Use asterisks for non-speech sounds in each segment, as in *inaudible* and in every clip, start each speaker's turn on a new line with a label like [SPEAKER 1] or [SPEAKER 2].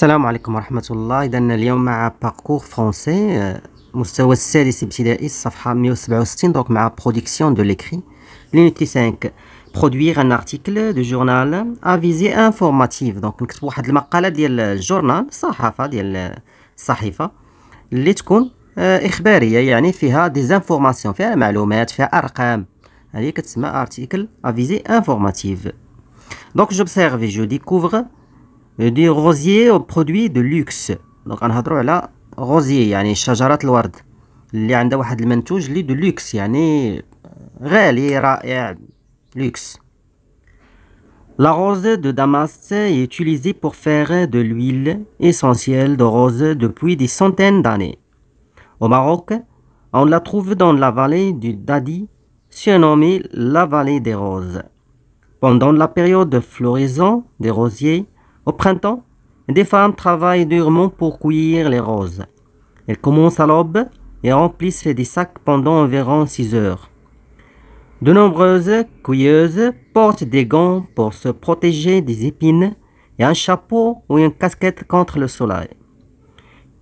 [SPEAKER 1] السلام عليكم ورحمة الله إذا اليوم مع باركور آه، فرونسي مستوى السادس ابتدائي الصفحة 167 دونك مع برودكسيون دو ليكري لينيتي 5 برودوير ان ارتيكل دو جورنال افيزي انفورماتيف دونك نكتب واحد المقالة ديال الجورنال الصحافة ديال الصحيفة آه، اللي تكون آه، إخبارية يعني فيها ديزانفورماسيون فيها معلومات فيها أرقام هذه كتسمى ارتيكل افيزي انفورماتيف دونك جوبسيرفي جو ديكوفر دي euh, rosiers, برودوي دو de luxe de des يعني euh, luxe. La rose de Damas est utilisée pour faire de l'huile essentielle de rose depuis des centaines d'années. Au Maroc, on la trouve dans la vallée du Dadi, surnommée la vallée des roses. Pendant la période de floraison des rosiers, au printemps, des femmes travaillent durement pour cueillir les roses. Elles commencent à l'aube et remplissent des sacs pendant environ 6 heures. De nombreuses couilleuses portent des gants pour se protéger des épines et un chapeau ou une casquette contre le soleil.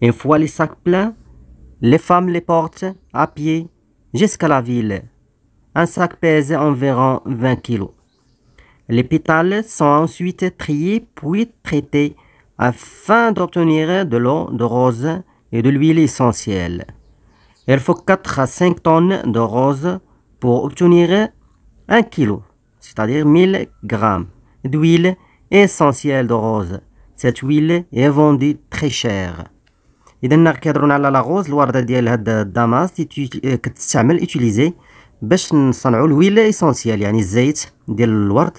[SPEAKER 1] Une fois les sacs pleins, les femmes les portent à pied jusqu'à la ville. Un sac pèse environ 20 kilos. Les pétales sont ensuite triés puis traités afin d'obtenir de l'eau de rose et de l'huile essentielle. Il faut 4 à 5 tonnes de rose pour obtenir 1 kg, c'est-à-dire 1000 g d'huile essentielle de rose. Cette huile est vendue très chère. اذا نكهضرون على لا روز الورده ديال هاد est كتستعمل pour باش l'huile الويل ايسونسيال يعني الزيت ديال الورد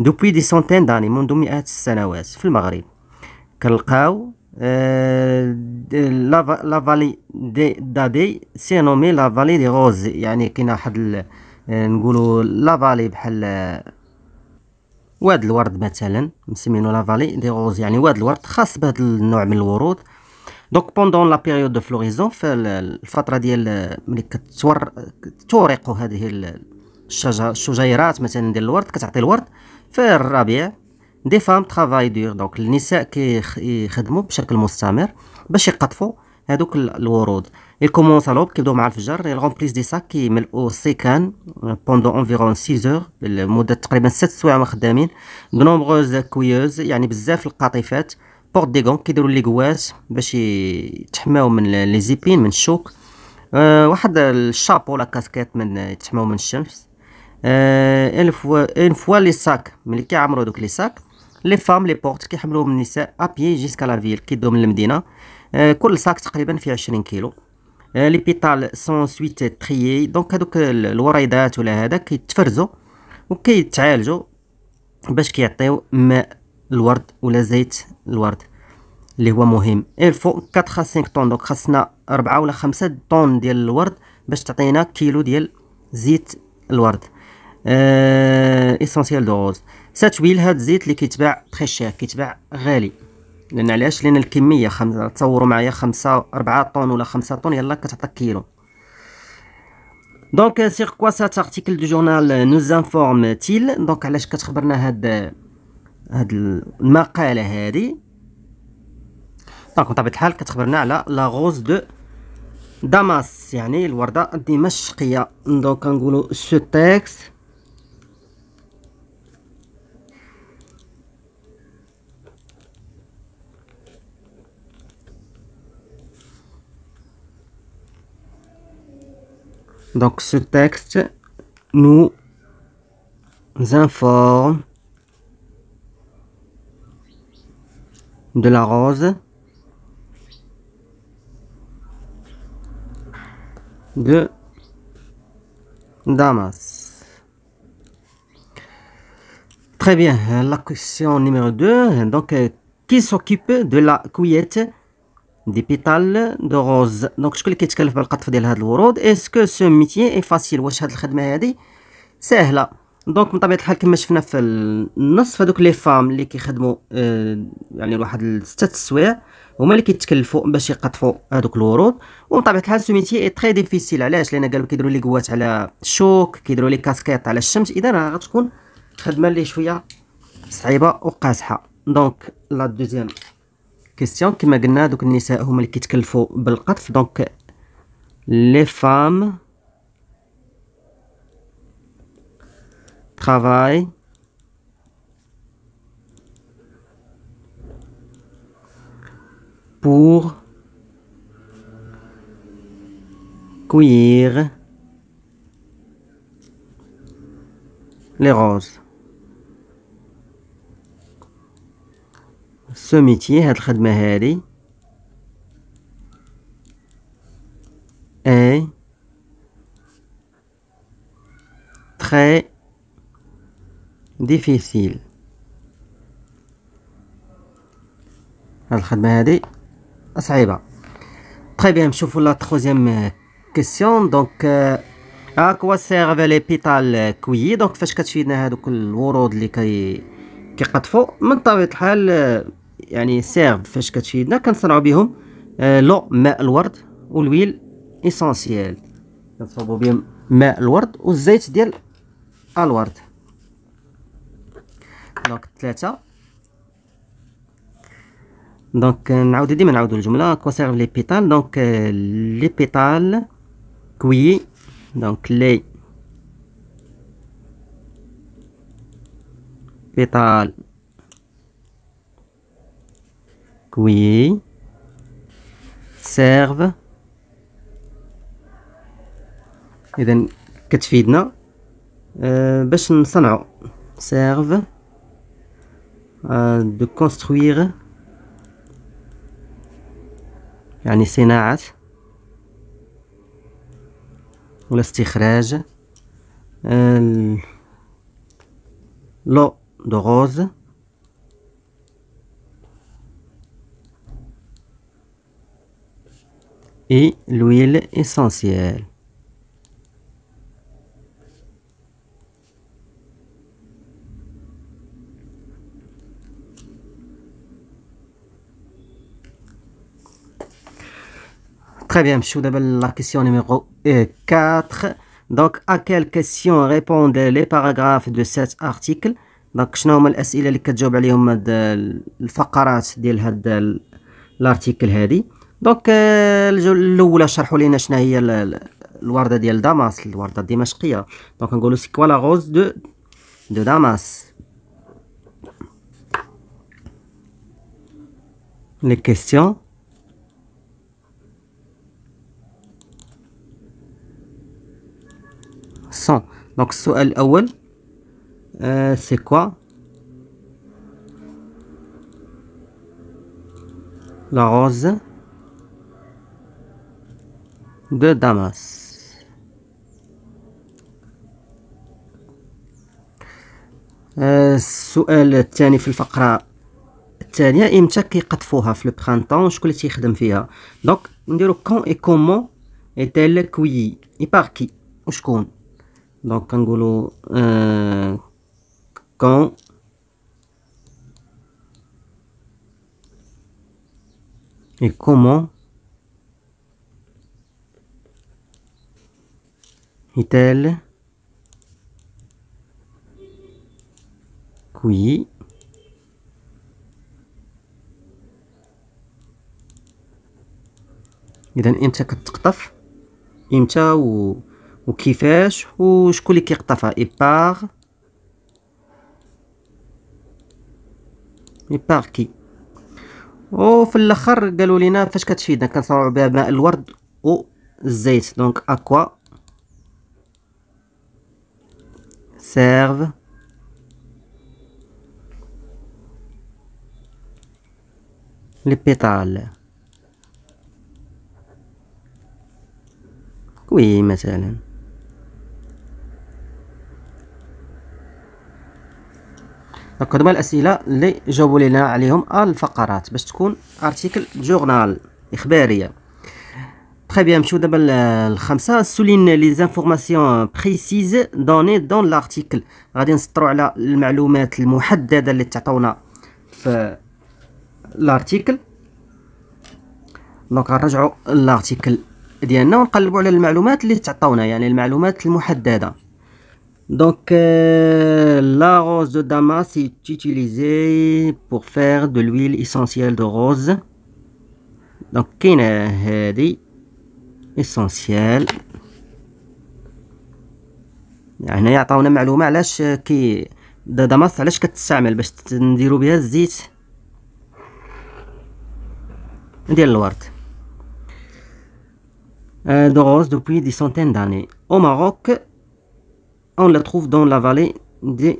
[SPEAKER 1] دوبوي دي سونتين داني منذ مئات السنوات في المغرب كنلقاو آه، لا فالي دي دادي سي نومي لا فالي دي غوز يعني كاين واحد آه، نقولوا لا فالي بحال آه، واد الورد مثلا مسمينو لا فالي دي غوز يعني واد الورد خاص بهذا النوع من الورود دونك بوندون لا بيريود دو فلوريزون في الفتره ديال ملي كتورق هذه الشجيرات مثلا ديال الورد كتعطي الورد في الرابع دي فام ترافاي دور دونك النساء كيخدموا بشكل مستمر باش يقطفوا هذوك الورود كومونس الوب كيبداو مع الفجر غومبليس دي ساك كيملؤوا السيكان بوندو انفيرون 6 اور لمده تقريبا 6 سوايع ما خدامين دونومبروز كويوز يعني بزاف القاطفات بورت دي غون كيديروا غواس باش يتحماو من لي زيبين من الشوك أه واحد الشابو ولا كاسكيت من يتحماو من الشمس اون فوا فوا لي ساك ملي كيعمرو دوك لي ساك لي فام لي بورت كيحملوهم النساء ابيي جيسكا لا فيل كيدو من المدينه كل ساك تقريبا فيه 20 كيلو لي بيتال سون سويت تريي دونك هادوك الوريدات ولا هذا كيتفرزو وكيتعالجو باش كيعطيو ماء الورد ولا زيت الورد اللي هو مهم الفو 4 5 طون دونك خاصنا 4 ولا 5 طون ديال الورد باش تعطينا كيلو ديال زيت الورد اسونسيال دو روز ساتويل هاد الزيت اللي كيتباع تري شير كيتباع غالي لان علاش لان الكميه خم... تصوروا معايا خمسة أربعة طن ولا خمسة طن يلا كتعطيك كيلو دونك سيغ كوا سات ارتيكل دو جورنال نوز انفورم تيل دونك علاش كتخبرنا هاد هاد المقاله هادي دونك بطبيعه الحال كتخبرنا على لا غوز دو داماس يعني الورده الدمشقيه دونك كنقولوا سو تيكست Donc ce texte nous informe de la rose, de Damas. Très bien, la question numéro 2, donc euh, qui s'occupe de la couillette دي بيتال دو غوز دونك شكون اللي كيتكلف بالقطف ديال هاد الورود اسكو سو ميتيي اي فاسيل واش هاد الخدمه هادي ساهله دونك من طبيعه الحال كما شفنا في النص هذوك لي فام اللي كيخدموا آه يعني لواحد ستة السوايع هما اللي كيتكلفوا باش يقطفوا هذوك الورود ومن طبيعه الحال سو ميتيي اي تري ديفيسيل علاش لان قالوا كيديروا لي قوات على الشوك كيديروا لي كاسكيط على الشمس اذا راه غتكون خدمه اللي شويه صعيبه وقاسحه دونك لا دوزيام Question qui m'a gna donc Nissa donc les femmes travaillent pour cueillir les roses. سوميتي ميتي هاد الخدمة هادي اي تخي ديفيسيل هاد الخدمة هادي صعيبة تخي بيان نشوفو لا تخوزيام كيسيون دونك آه، ا كوا سيرف لي بيتال كويي دونك فاش كتفيدنا هادوك الورود اللي كي كيقطفو من طبيعة الحال يعني سيرف فاش كتفيدنا كنصنعو بهم آه، لو ماء الورد والويل اسانسييل كنصاوبو بهم ماء الورد والزيت ديال الورد دونك ثلاثة دونك نعاود ديما نعاودو الجملة كونسيرف لي بيتال دونك لي بيتال كوي دونك لي بيتال Qui سيرف اذا كتفيدنا أه باش نصنعو سيرف أه دو كونستروير يعني صناعة ولا استخراج أه لو دو روز et l'huile essentielle. Très bien, je la question numéro 4. Euh, Donc, à quelle question répondent les paragraphes de cet article Donc, je هما الاسئله اللي كتجاوب عليهم هاد الفقرات ديال دونك آه، الاولى شرحوا لينا شنو هي الورده ديال داماس الورده الدمشقيه دونك نقولوا سي كوا لا غوز دو دو داماس لي كيسيون سون دونك السؤال الاول سي كوا لا غوز de Damas. السؤال الثاني في الفقرة الثانية امتى كيقطفوها في البرانطون شكون اللي تيخدم فيها دونك نديرو كون اي كومون تال كوي اي بار كي وشكون دونك كنقولو كون اي كومون مثال كوي اذا امتى كتقطف امتى و... وكيفاش وشكون اللي كيقطفها اي بار اي بار كي وفي الاخر قالوا لينا فاش كتفيدنا كنصاوبوا بها ماء الورد والزيت دونك اكوا سيرف les pétales oui مثلا دونك هادو الاسئله اللي جاوبوا لينا عليهم الفقرات باش تكون ارتيكل جورنال اخباريه Très bien, monsieur Dabal Al-Khamsa souligne les informations précises données dans l'article. غادي نسطروا على المعلومات المحدده اللي تعطونا في l'article. دونك نرجعوا للارتيكل ديالنا ونقلبوا على المعلومات اللي تعطونا يعني المعلومات المحدده Donc, euh, la rose de Damas est utilisée pour faire de l'huile essentielle de rose. Donc, كاينه هذه اسونسيال يعني هنا معلومه علاش كي دمص علاش كتستعمل باش نديرو بها الزيت ديال الورد euh, de rose depuis دي centaines داني او ماروك اون لا تروف دون لا فالي دي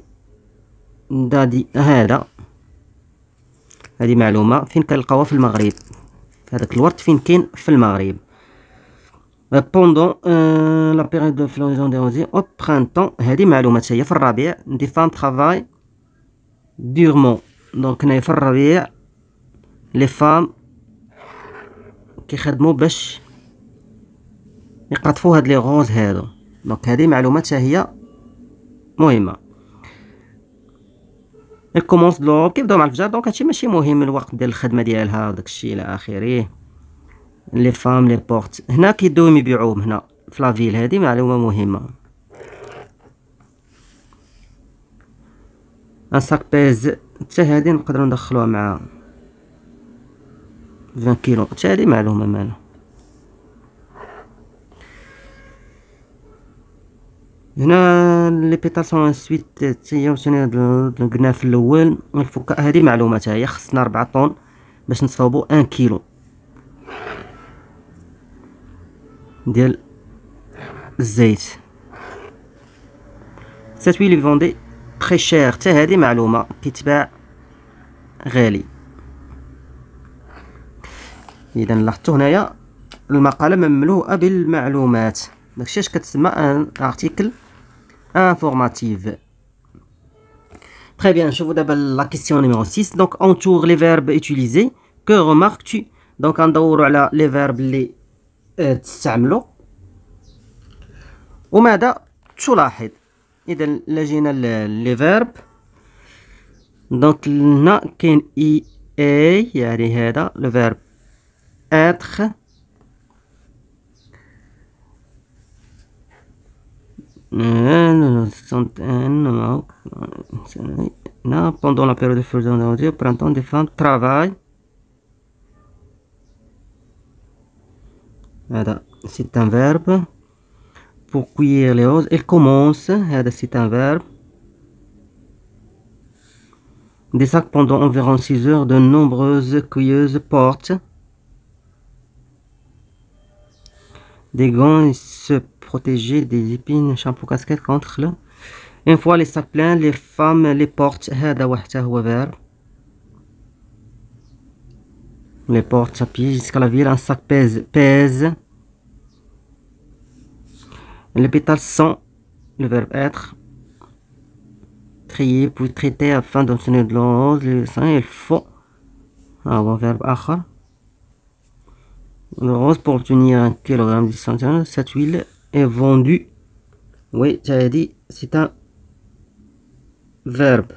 [SPEAKER 1] دادي هذا هذه معلومة فين كنلقاوها في المغرب هذاك الورد فين كاين في المغرب بوندون لا بيريود دو فلوريزون دي روزي او برينتون هذه معلومات هي في الربيع دي فان ترافاي ديرمون دونك هنايا في الربيع لي فام كيخدموا باش يقطفوا هاد لي غوز هادو دونك هذه معلومات هي مهمه الكومونس دو كيبداو مع الفجر دونك هادشي ماشي مهم الوقت ديال الخدمه ديالها داكشي الى اخره لي فام لي بورت هنا كيدوهم يبيعوهم هنا في لا فيل هذه معلومه مهمه ان ساك بيز حتى هذه نقدروا ندخلوها مع 20 كيلو حتى هذه معلومه معنا هنا لي بيتال سون سويت حتى سوني وثاني قلنا في الاول الفكاء هذه معلومه حتى هي خصنا 4 طون باش نصاوبو 1 كيلو Cette huile vendait très cher. Tu as des maloumats qui te baissent. Réalie. Et dans la tournée, le vais vous donner un article informatif. Très bien, je vous donne la question numéro 6. Donc, entourent les verbes utilisés. Que remarques-tu? Donc, on a les verbes les. تستعمله وماذا تلاحظ اذا لجينا لي فيرب دونك هنا كاين اي اي يعني هذا لو فيرب اتخ pendant la période de printemps des femmes travaillent c'est un verbe pour cuire les roses elle commence c'est un verbe des sacs pendant environ 6 heures de nombreuses cuilleuses portent des gants se protéger des épines shampoo casquette contre une fois les sacs pleins les femmes les portent هذا وحده verbe les portes chapitres jusqu'à la ville. Un sac pèse. pèse. Les pétales sont le verbe être. Trier pour traiter afin d'obtenir de l'ose, Le sang, il faut. avoir le verbe achar. Le pour obtenir un kilogramme de Cette huile est vendue. Oui, j'avais dit, c'est un verbe.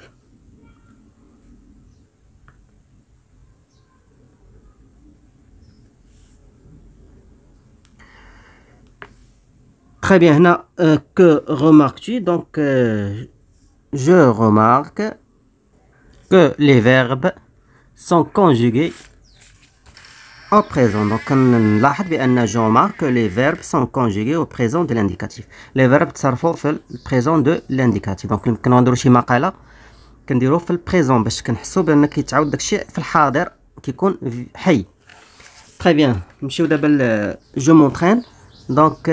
[SPEAKER 1] Très bien, euh, que remarques-tu Donc, euh, je remarque que les verbes sont conjugués au présent. Donc, je remarque que les verbes sont conjugués au présent de l'indicatif. Les verbes sont au présent de l'indicatif. Donc, nous avons dit que كنديروه دونك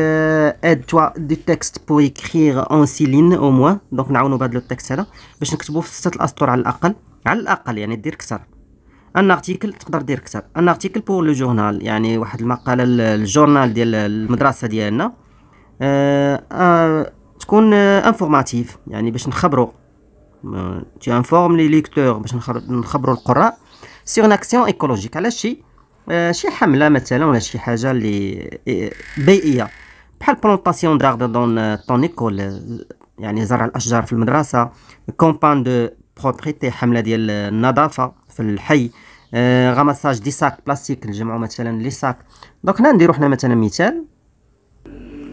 [SPEAKER 1] aide-toi euh, du texte pour écrire en six او موان دونك نعاونو نعاونوا لو تكست هذا باش نكتبو في ستة الأسطر على الأقل. على الأقل يعني دير كثر. ان ارتيكل تقدر دير كثر. ان ارتيكل بور لو جورنال يعني واحد المقالة الجورنال ديال المدرسة ديالنا. تكون انفورماتيف يعني باش نخبرو تي انفورم لي ليكتور باش نخبرو القراء سيغ اون اكسيون ايكولوجيك على شي آه، شي حمله مثلا ولا شي حاجه اللي إيه، بيئيه بحال بلونطاسيون دراغ دون طونيكول يعني زرع الاشجار في المدرسه كومبان دو بروبريتي حمله ديال النظافه آه، في الحي غمساج دي ساك بلاستيك نجمعوا مثلا لي ساك دونك هنا نديرو حنا مثلا مثال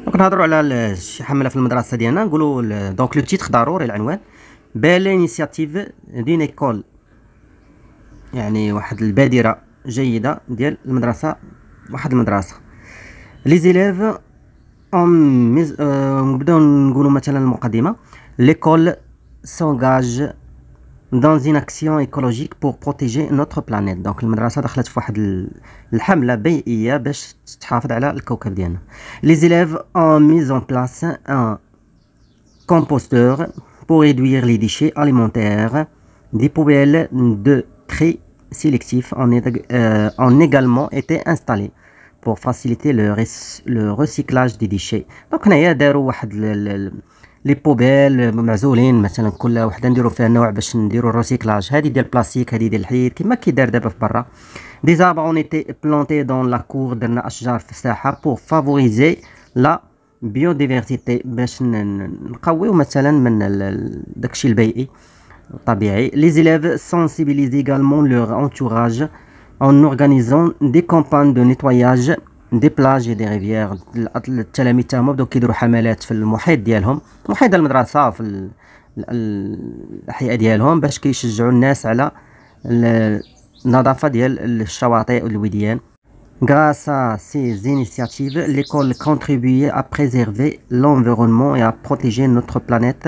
[SPEAKER 1] دونك نهضروا على شي حمله في المدرسه ديالنا نقولوا دونك لو تيتخ ضروري العنوان بالانيسياتيف دين دون ايكول يعني واحد البادره جيده ديال المدرسه واحد المدرسه لي زيليف ام نبداو نقولوا مثلا المقدمه ليكول سونغاج dans une action écologique pour protéger notre planète donc المدرسه دخلت في واحد الحمله بيئيه باش تحافظ على الكوكب ديالنا les élèves ont mis en place un composteur pour réduire les déchets alimentaires des poubelles de tri sélectifs ont également été installés pour faciliter le, recyclage des déchets. Donc, on a fait les poubelles, les mazolines, par exemple, on a fait un nouveau pour faire le recyclage. C'est du plastique, c'est du hit, comme qui est fait par là. Des arbres ont été plantés dans la cour de l'Ashjar Fessaha pour favoriser la biodiversité. Par exemple, on a fait un nouveau pour faire les élèves sensibilisent également leur entourage en organisant des campagnes de nettoyage des plages et des rivières Grâce à ces initiatives, l'école contribue à préserver l'environnement et à protéger notre planète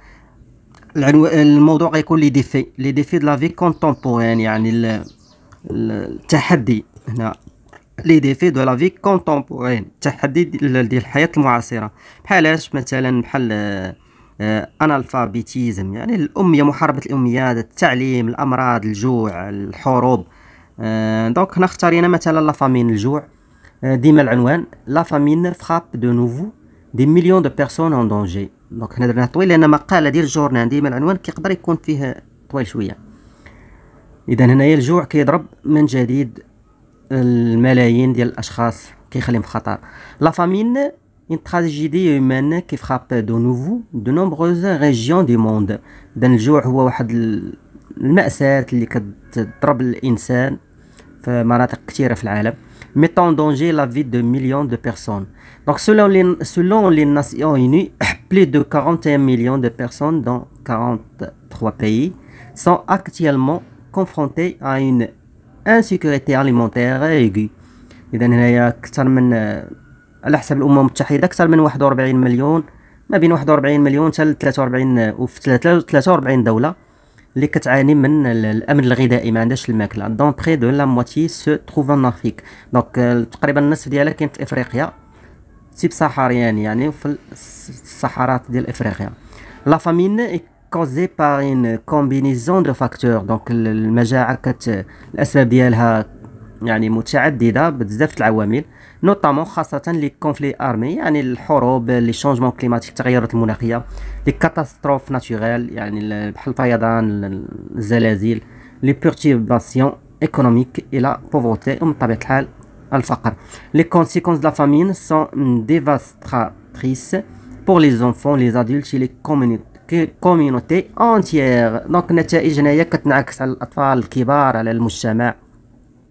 [SPEAKER 1] العنو... الموضوع غيكون لي ديفي لي ديفي دو لا في كونتومبورين يعني التحدي هنا لي ديفي دو لا في كونتومبورين تحدي ديال الحياه المعاصره بحالاش مثلا بحال آه، انالفابيتيزم يعني الاميه محاربه الاميه التعليم الامراض الجوع الحروب آه، دونك هنا اختارينا مثلا لا فامين الجوع آه، ديما العنوان لا فامين فراب دو نوفو دي مليون دو بيرسون اون دونجي دونك هنا درناه طويل لان مقاله ديال الجورنال ديما العنوان كيقدر يكون فيه طويل شويه اذا هنايا الجوع كيضرب من جديد الملايين ديال الاشخاص كيخليهم في خطر لا فامين ان تراجيدي humaine كي فراب دو نوفو دو نومبروز ريجيون du موند اذا الجوع هو واحد المأساة اللي كتضرب الانسان في مناطق كثيره في العالم mettant en danger la vie de millions de personnes. Donc selon les, selon les Nations Unies, *coughs* plus de 41 millions de personnes dans 43 pays sont actuellement confrontées à une insécurité alimentaire aiguë. إذا هنايا أكثر من على حسب الأمم المتحدة أكثر من 41 مليون ما بين 41 مليون حتى 43 و 43 دولة اللي كتعاني من الامن الغذائي ما عندهاش الماكله دون بري دو لا موتي سو تروف ان افريك دونك تقريبا النصف ديالها كاين في افريقيا سيب صحاريان يعني في الصحارات ديال افريقيا لا فامين كوزي بار ان كومبينيزون دو فاكتور دونك المجاعه كت الاسباب ديالها يعني متعدده بزاف العوامل نوطامون خاصه لي كونفلي ارمي يعني الحروب لي شونجمون كليماتيك التغيرات المناخيه les catastrophes naturelles les perturbations économiques et la pauvreté um, en partie hal le les conséquences de la famine sont dévastatrices pour les enfants les adultes et les communautés entières donc nos résultats naia ketnaaks ala al atfal al kbar ala al mujtama'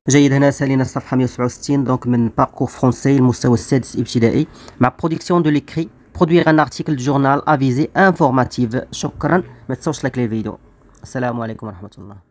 [SPEAKER 1] جيد هنا سالينا الصفحه 169 دونك من parcours français le 6e ابتدائي مع production de l'écrit برودوير ان ارتيكل جورنال افيزي انفورماتيف شكرا ما تنساوش لايك للفيديو السلام عليكم ورحمه الله